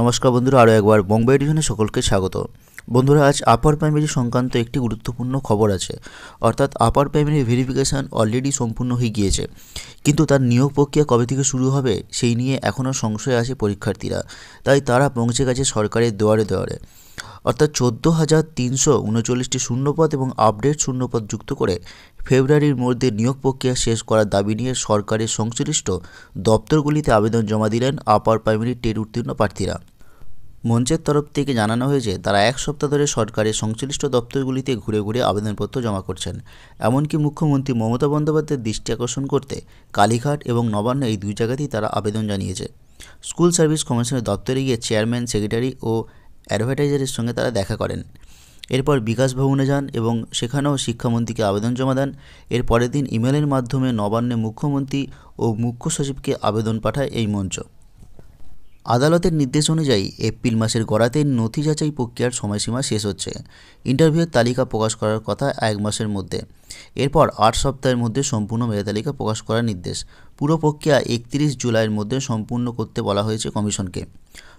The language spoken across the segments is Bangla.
নমস্কার বন্ধুরা আরও একবার বোম্বাই ডিভিশনে সকলকে স্বাগত বন্ধুরা আজ আপার প্রাইমারি সংক্রান্ত একটি গুরুত্বপূর্ণ খবর আছে অর্থাৎ আপার প্রাইমারি ভেরিফিকেশান অলরেডি সম্পূর্ণ হয়ে গিয়েছে কিন্তু তার নিয়োগ প্রক্রিয়া কবে থেকে শুরু হবে সেই নিয়ে এখনও সংশয় আছে পরীক্ষার্থীরা তাই তারা পৌঁছে গেছে সরকারের দেওয়ারে দেওয়ারে অর্থাৎ চোদ্দো হাজার তিনশো উনচল্লিশটি শূন্যপদ এবং আপডেট শূন্যপদ যুক্ত করে ফেব্রুয়ারির মধ্যে নিয়োগ প্রক্রিয়া শেষ করার দাবি নিয়ে সরকারের সংশ্লিষ্ট দপ্তরগুলিতে আবেদন জমা দিলেন আপার প্রাইমারি টেট উত্তীর্ণ প্রার্থীরা মঞ্চের তরফ থেকে জানানো হয়েছে তারা এক সপ্তাহ ধরে সরকারের সংশ্লিষ্ট দপ্তরগুলিতে ঘুরে ঘুরে আবেদনপত্র জমা করছেন এমনকি মুখ্যমন্ত্রী মমতা বন্দ্যোপাধ্যায়ের দৃষ্টি আকর্ষণ করতে কালীঘাট এবং নবান্ন এই দুই জায়গাতেই তারা আবেদন জানিয়েছে স্কুল সার্ভিস কমিশনের দপ্তরে গিয়ে চেয়ারম্যান সেক্রেটারি ও অ্যাডভার্টাইজারের সঙ্গে তারা দেখা করেন এরপর বিকাশ ভবনে যান এবং সেখানেও শিক্ষামন্ত্রীকে আবেদন জমা দেন এর পরের দিন ইমেলের মাধ্যমে নবান্নে মুখ্যমন্ত্রী ও মুখ্য সচিবকে আবেদন পাঠায় এই মঞ্চ আদালতের নির্দেশ অনুযায়ী এপ্রিল মাসের গড়াতে নথি যাচাই প্রক্রিয়ার সময়সীমা শেষ হচ্ছে ইন্টারভিউয়ের তালিকা প্রকাশ করার কথা এক মাসের মধ্যে এরপর আট সপ্তাহের মধ্যে সম্পূর্ণ মেধা তালিকা প্রকাশ করার নির্দেশ পুরো প্রক্রিয়া একত্রিশ জুলাইয়ের মধ্যে সম্পূর্ণ করতে বলা হয়েছে কমিশনকে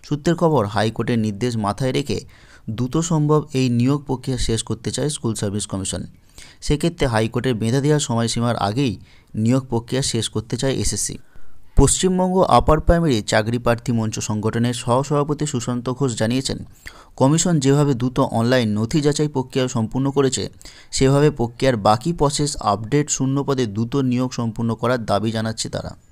সূত্রের খবর হাইকোর্টের নির্দেশ মাথায় রেখে দ্রুত সম্ভব এই নিয়োগ প্রক্রিয়া শেষ করতে চায় স্কুল সার্ভিস কমিশন সেক্ষেত্রে হাইকোর্টের মেধা দেওয়ার সময়সীমার আগেই নিয়োগ প্রক্রিয়া শেষ করতে চায় এসএসসি পশ্চিমবঙ্গ আপার প্রাইমারি চাকরি প্রার্থী মঞ্চ সংগঠনের সহসভাপতি সুশান্ত ঘোষ জানিয়েছেন কমিশন যেভাবে দ্রুত অনলাইন নথি যাচাই প্রক্রিয়া সম্পূর্ণ করেছে সেভাবে প্রক্রিয়ার বাকি প্রসেস আপডেট শূন্য পদে দ্রুত নিয়োগ সম্পূর্ণ করার দাবি জানাচ্ছে তারা